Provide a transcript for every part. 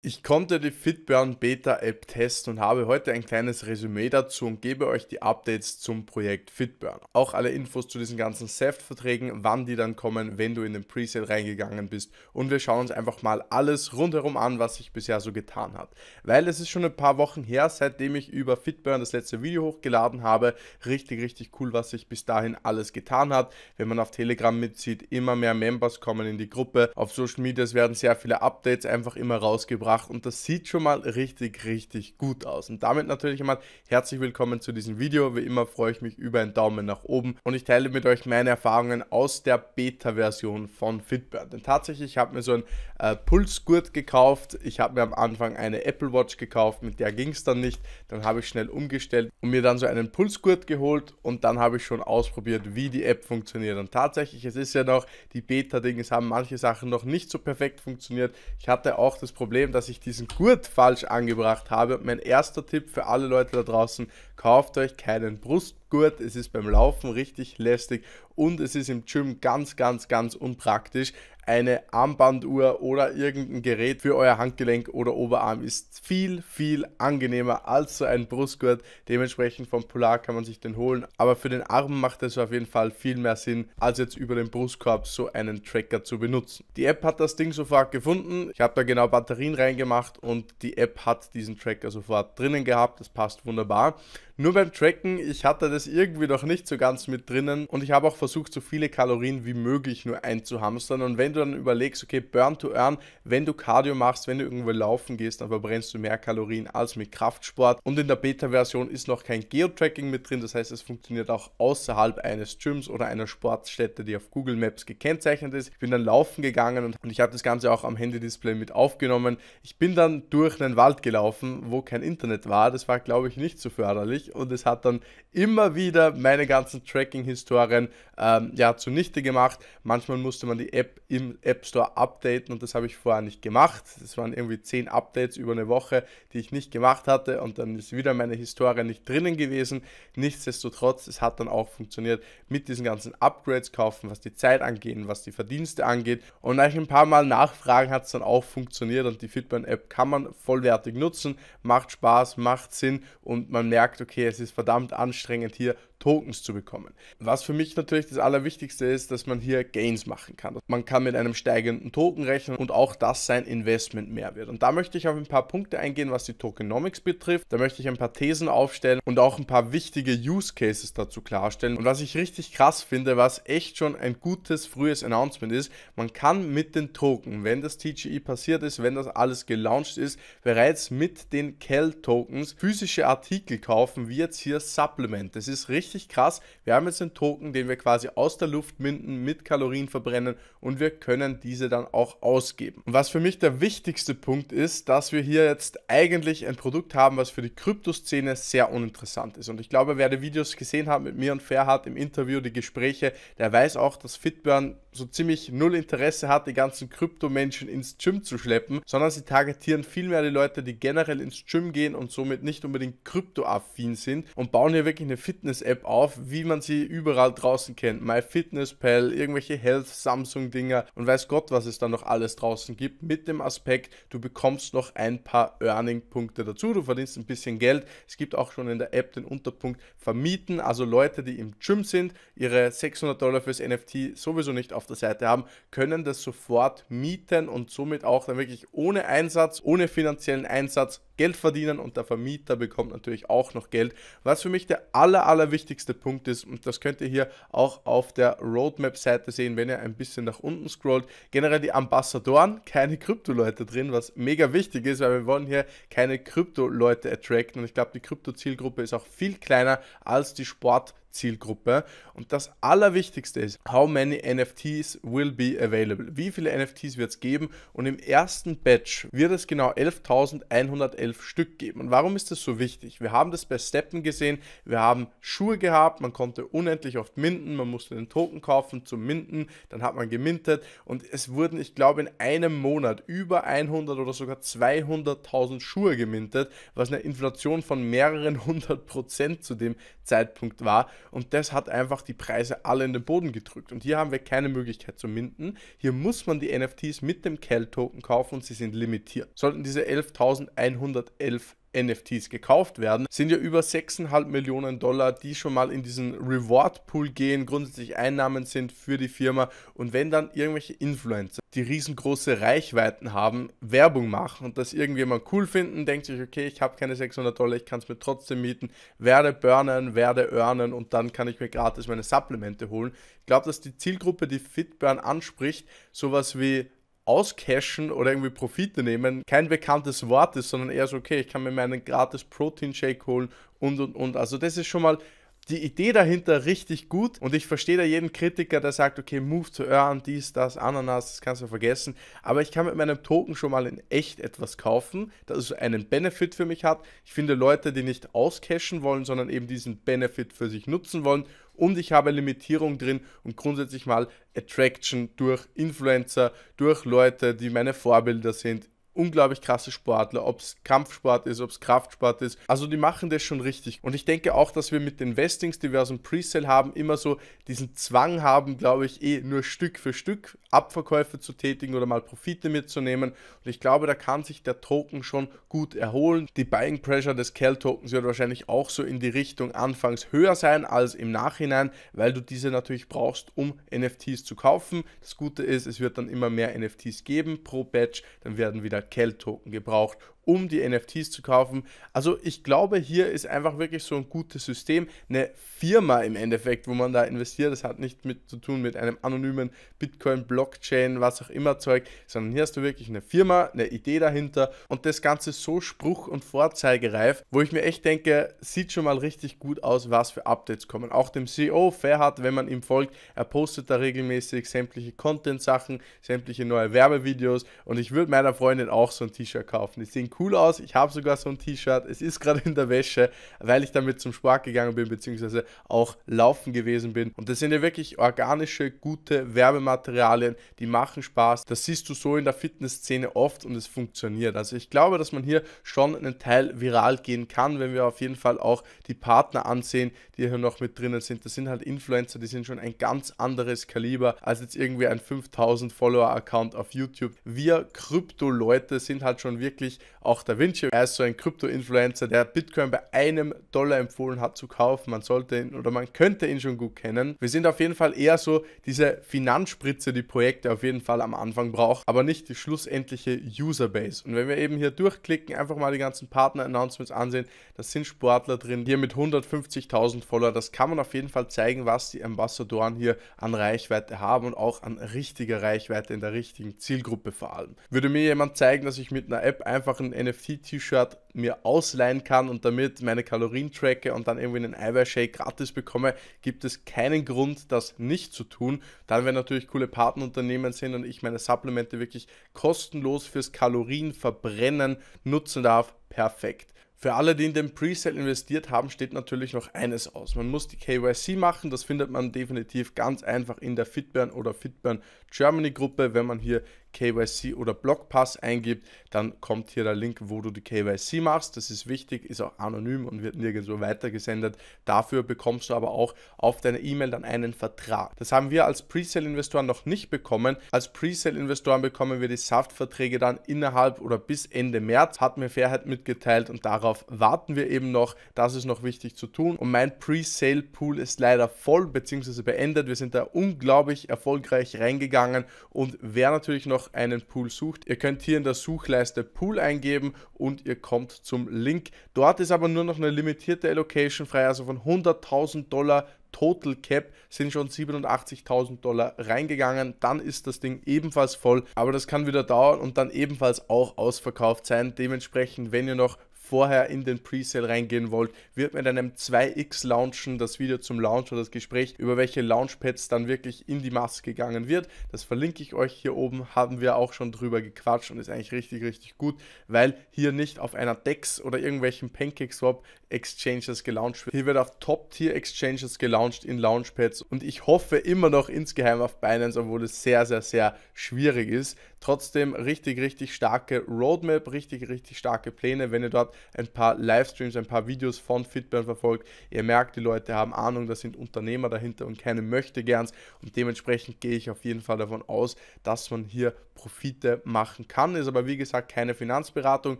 Ich konnte die Fitburn Beta App testen und habe heute ein kleines Resümee dazu und gebe euch die Updates zum Projekt Fitburn. Auch alle Infos zu diesen ganzen Saft-Verträgen, wann die dann kommen, wenn du in den Preset reingegangen bist und wir schauen uns einfach mal alles rundherum an, was sich bisher so getan hat. Weil es ist schon ein paar Wochen her, seitdem ich über Fitburn das letzte Video hochgeladen habe. Richtig, richtig cool, was sich bis dahin alles getan hat. Wenn man auf Telegram mitzieht, immer mehr Members kommen in die Gruppe. Auf Social Media werden sehr viele Updates einfach immer rausgebracht gebracht und das sieht schon mal richtig, richtig gut aus. Und damit natürlich einmal herzlich willkommen zu diesem Video. Wie immer freue ich mich über einen Daumen nach oben und ich teile mit euch meine Erfahrungen aus der Beta-Version von Fitbird. Denn tatsächlich habe ich mir so einen äh, Pulsgurt gekauft. Ich habe mir am Anfang eine Apple Watch gekauft, mit der ging es dann nicht. Dann habe ich schnell umgestellt und mir dann so einen Pulsgurt geholt und dann habe ich schon ausprobiert, wie die App funktioniert. Und tatsächlich, es ist ja noch, die beta ding es haben manche Sachen noch nicht so perfekt funktioniert. Ich hatte auch das Problem, dass dass ich diesen Gurt falsch angebracht habe. Mein erster Tipp für alle Leute da draußen, kauft euch keinen Brust gut, es ist beim Laufen richtig lästig und es ist im Gym ganz, ganz, ganz unpraktisch. Eine Armbanduhr oder irgendein Gerät für euer Handgelenk oder Oberarm ist viel, viel angenehmer als so ein Brustgurt. Dementsprechend vom Polar kann man sich den holen. Aber für den Arm macht es auf jeden Fall viel mehr Sinn, als jetzt über den Brustkorb so einen Tracker zu benutzen. Die App hat das Ding sofort gefunden. Ich habe da genau Batterien reingemacht und die App hat diesen Tracker sofort drinnen gehabt. Das passt wunderbar. Nur beim Tracken, ich hatte das das irgendwie noch nicht so ganz mit drinnen. Und ich habe auch versucht, so viele Kalorien wie möglich nur einzuhamstern. Und wenn du dann überlegst, okay, Burn to Earn, wenn du Cardio machst, wenn du irgendwo laufen gehst, dann verbrennst du mehr Kalorien als mit Kraftsport. Und in der Beta-Version ist noch kein Geotracking mit drin. Das heißt, es funktioniert auch außerhalb eines Gyms oder einer Sportstätte, die auf Google Maps gekennzeichnet ist. Ich bin dann laufen gegangen und, und ich habe das Ganze auch am Handy-Display mit aufgenommen. Ich bin dann durch einen Wald gelaufen, wo kein Internet war. Das war, glaube ich, nicht so förderlich. Und es hat dann immer immer wieder meine ganzen Tracking-Historien ähm, ja, zunichte gemacht. Manchmal musste man die App im App Store updaten und das habe ich vorher nicht gemacht. Das waren irgendwie zehn Updates über eine Woche, die ich nicht gemacht hatte und dann ist wieder meine Historie nicht drinnen gewesen. Nichtsdestotrotz, es hat dann auch funktioniert mit diesen ganzen Upgrades kaufen, was die Zeit angeht, was die Verdienste angeht. Und nach ein paar Mal nachfragen hat es dann auch funktioniert und die Fitman-App kann man vollwertig nutzen, macht Spaß, macht Sinn und man merkt, okay, es ist verdammt anstrengend hier Tokens zu bekommen. Was für mich natürlich das Allerwichtigste ist, dass man hier Gains machen kann. Man kann mit einem steigenden Token rechnen und auch das sein Investment mehr wird. Und da möchte ich auf ein paar Punkte eingehen, was die Tokenomics betrifft. Da möchte ich ein paar Thesen aufstellen und auch ein paar wichtige Use Cases dazu klarstellen. Und was ich richtig krass finde, was echt schon ein gutes frühes Announcement ist, man kann mit den Token, wenn das TGE passiert ist, wenn das alles gelauncht ist, bereits mit den Cal Tokens physische Artikel kaufen, wie jetzt hier Supplement. Das es ist richtig krass. Wir haben jetzt einen Token, den wir quasi aus der Luft minden, mit Kalorien verbrennen und wir können diese dann auch ausgeben. Und was für mich der wichtigste Punkt ist, dass wir hier jetzt eigentlich ein Produkt haben, was für die Kryptoszene sehr uninteressant ist. Und ich glaube, wer die Videos gesehen hat mit mir und Ferhat im Interview, die Gespräche, der weiß auch, dass Fitburn so ziemlich null Interesse hat, die ganzen Kryptomenschen ins Gym zu schleppen, sondern sie targetieren vielmehr die Leute, die generell ins Gym gehen und somit nicht unbedingt kryptoaffin sind und bauen hier wirklich eine Fitness-App auf, wie man sie überall draußen kennt. MyFitnessPal, irgendwelche Health, Samsung-Dinger und weiß Gott, was es da noch alles draußen gibt, mit dem Aspekt, du bekommst noch ein paar Earning-Punkte dazu, du verdienst ein bisschen Geld. Es gibt auch schon in der App den Unterpunkt Vermieten, also Leute, die im Gym sind, ihre 600 Dollar fürs NFT sowieso nicht auf der Seite haben, können das sofort mieten und somit auch dann wirklich ohne Einsatz, ohne finanziellen Einsatz Geld verdienen und der Vermieter bekommt natürlich auch noch Geld, was für mich der aller, aller wichtigste Punkt ist und das könnt ihr hier auch auf der Roadmap-Seite sehen, wenn ihr ein bisschen nach unten scrollt. Generell die Ambassadoren, keine Krypto-Leute drin, was mega wichtig ist, weil wir wollen hier keine Krypto-Leute attracten und ich glaube, die Krypto-Zielgruppe ist auch viel kleiner als die Sport- Zielgruppe. Und das Allerwichtigste ist, how many NFTs will be available? Wie viele NFTs wird es geben? Und im ersten Batch wird es genau 11.111 Stück geben. Und warum ist das so wichtig? Wir haben das bei Steppen gesehen. Wir haben Schuhe gehabt, man konnte unendlich oft minden, man musste den Token kaufen zum Minden, dann hat man gemintet und es wurden, ich glaube, in einem Monat über 100 oder sogar 200.000 Schuhe gemintet, was eine Inflation von mehreren hundert Prozent zu dem Zeitpunkt war. Und das hat einfach die Preise alle in den Boden gedrückt. Und hier haben wir keine Möglichkeit zu minden. Hier muss man die NFTs mit dem Cal-Token kaufen und sie sind limitiert. Sollten diese 11.111 NFTs gekauft werden, sind ja über 6,5 Millionen Dollar, die schon mal in diesen Reward Pool gehen, grundsätzlich Einnahmen sind für die Firma. Und wenn dann irgendwelche Influencer die riesengroße Reichweiten haben, Werbung machen und das irgendjemand cool finden, denkt sich, okay, ich habe keine 600 Dollar, ich kann es mir trotzdem mieten, werde burnen, werde earnen und dann kann ich mir gratis meine Supplemente holen. Ich glaube, dass die Zielgruppe, die Fitburn anspricht, sowas wie auscashen oder irgendwie Profite nehmen kein bekanntes Wort ist, sondern eher so, okay, ich kann mir meinen gratis Protein Shake holen und und und. Also das ist schon mal die Idee dahinter richtig gut und ich verstehe da jeden Kritiker, der sagt, okay, Move to Earn, dies, das, Ananas, das kannst du vergessen. Aber ich kann mit meinem Token schon mal in echt etwas kaufen, das also einen Benefit für mich hat. Ich finde Leute, die nicht auscashen wollen, sondern eben diesen Benefit für sich nutzen wollen und ich habe Limitierung drin und grundsätzlich mal Attraction durch Influencer, durch Leute, die meine Vorbilder sind, unglaublich krasse Sportler, ob es Kampfsport ist, ob es Kraftsport ist. Also die machen das schon richtig. Und ich denke auch, dass wir mit den Westings, die wir aus dem Presale haben, immer so diesen Zwang haben, glaube ich, eh nur Stück für Stück Abverkäufe zu tätigen oder mal Profite mitzunehmen. Und ich glaube, da kann sich der Token schon gut erholen. Die Buying Pressure des Cal Tokens wird wahrscheinlich auch so in die Richtung anfangs höher sein als im Nachhinein, weil du diese natürlich brauchst, um NFTs zu kaufen. Das Gute ist, es wird dann immer mehr NFTs geben pro Batch. Dann werden wieder Kell-Token gebraucht, um die NFTs zu kaufen. Also ich glaube, hier ist einfach wirklich so ein gutes System, eine Firma im Endeffekt, wo man da investiert. Das hat nicht mit zu tun mit einem anonymen Bitcoin, Blockchain, was auch immer Zeug, sondern hier hast du wirklich eine Firma, eine Idee dahinter und das Ganze so spruch- und vorzeigereif, wo ich mir echt denke, sieht schon mal richtig gut aus, was für Updates kommen. Auch dem CEO Fairhard, wenn man ihm folgt, er postet da regelmäßig sämtliche Content-Sachen, sämtliche neue Werbevideos und ich würde meiner Freundin auch so ein T-Shirt kaufen. Die cool aus. Ich habe sogar so ein T-Shirt. Es ist gerade in der Wäsche, weil ich damit zum Sport gegangen bin, beziehungsweise auch laufen gewesen bin. Und das sind ja wirklich organische, gute Werbematerialien, die machen Spaß. Das siehst du so in der Fitnessszene oft und es funktioniert. Also ich glaube, dass man hier schon einen Teil viral gehen kann, wenn wir auf jeden Fall auch die Partner ansehen, die hier noch mit drinnen sind. Das sind halt Influencer, die sind schon ein ganz anderes Kaliber als jetzt irgendwie ein 5000 Follower Account auf YouTube. Wir Krypto-Leute sind halt schon wirklich auch Da Vinci, er ist so ein Krypto-Influencer, der Bitcoin bei einem Dollar empfohlen hat zu kaufen. Man sollte ihn oder man könnte ihn schon gut kennen. Wir sind auf jeden Fall eher so diese Finanzspritze, die Projekte auf jeden Fall am Anfang braucht, aber nicht die schlussendliche Userbase. Und wenn wir eben hier durchklicken, einfach mal die ganzen Partner-Announcements ansehen, da sind Sportler drin, hier mit 150.000 Follower. Das kann man auf jeden Fall zeigen, was die Ambassadoren hier an Reichweite haben und auch an richtiger Reichweite in der richtigen Zielgruppe vor allem. Würde mir jemand zeigen, dass ich mit einer App einfach einen NFT-T-Shirt mir ausleihen kann und damit meine Kalorien tracke und dann irgendwie einen Eiweißshake gratis bekomme, gibt es keinen Grund, das nicht zu tun. Dann, wenn natürlich coole Partnerunternehmen sind und ich meine Supplemente wirklich kostenlos fürs Kalorienverbrennen nutzen darf, perfekt. Für alle, die in den Presale investiert haben, steht natürlich noch eines aus. Man muss die KYC machen, das findet man definitiv ganz einfach in der Fitburn oder Fitburn Germany Gruppe, wenn man hier KYC oder Blockpass eingibt, dann kommt hier der Link, wo du die KYC machst. Das ist wichtig, ist auch anonym und wird nirgendwo weitergesendet. Dafür bekommst du aber auch auf deine E-Mail dann einen Vertrag. Das haben wir als pre sale investoren noch nicht bekommen. Als pre sale investoren bekommen wir die Saftverträge dann innerhalb oder bis Ende März, hat mir Fairheit mitgeteilt und darauf warten wir eben noch. Das ist noch wichtig zu tun. Und mein pre sale pool ist leider voll bzw. beendet. Wir sind da unglaublich erfolgreich reingegangen und wer natürlich noch einen Pool sucht. Ihr könnt hier in der Suchleiste Pool eingeben und ihr kommt zum Link. Dort ist aber nur noch eine limitierte Allocation frei, also von 100.000 Dollar Total Cap sind schon 87.000 Dollar reingegangen. Dann ist das Ding ebenfalls voll, aber das kann wieder dauern und dann ebenfalls auch ausverkauft sein. Dementsprechend, wenn ihr noch vorher in den Presale reingehen wollt, wird mit einem 2x launchen, das Video zum Launch oder das Gespräch, über welche Launchpads dann wirklich in die Masse gegangen wird. Das verlinke ich euch hier oben, haben wir auch schon drüber gequatscht und ist eigentlich richtig, richtig gut, weil hier nicht auf einer DEX oder irgendwelchen pancake swap Exchanges gelauncht wird. Hier wird auf Top-Tier-Exchanges gelauncht in Launchpads und ich hoffe immer noch insgeheim auf Binance, obwohl es sehr, sehr, sehr schwierig ist. Trotzdem richtig, richtig starke Roadmap, richtig, richtig starke Pläne, wenn ihr dort ein paar Livestreams, ein paar Videos von Fitburn verfolgt. Ihr merkt, die Leute haben Ahnung, da sind Unternehmer dahinter und keine möchte gerns. Und dementsprechend gehe ich auf jeden Fall davon aus, dass man hier Profite machen kann. Ist aber wie gesagt keine Finanzberatung.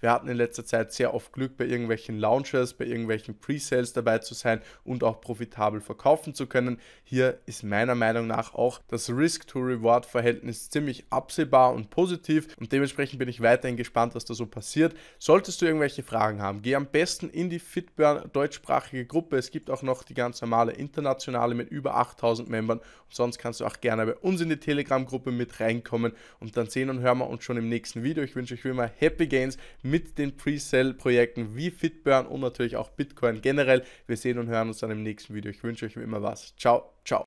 Wir hatten in letzter Zeit sehr oft Glück, bei irgendwelchen Launches, bei irgendwelchen Pre-Sales dabei zu sein und auch profitabel verkaufen zu können. Hier ist meiner Meinung nach auch das Risk-to-Reward-Verhältnis ziemlich absehbar und positiv und dementsprechend bin ich weiterhin gespannt, was da so passiert. Solltest du irgendwelche Fragen haben, geh am besten in die Fitburn deutschsprachige Gruppe. Es gibt auch noch die ganz normale internationale mit über 8000 Membern. Und sonst kannst du auch gerne bei uns in die Telegram-Gruppe mit reinkommen. Und dann sehen und hören wir uns schon im nächsten Video. Ich wünsche euch wie immer Happy Gains mit den pre sell projekten wie Fitburn und natürlich auch Bitcoin generell. Wir sehen und hören uns dann im nächsten Video. Ich wünsche euch wie immer was. Ciao, ciao.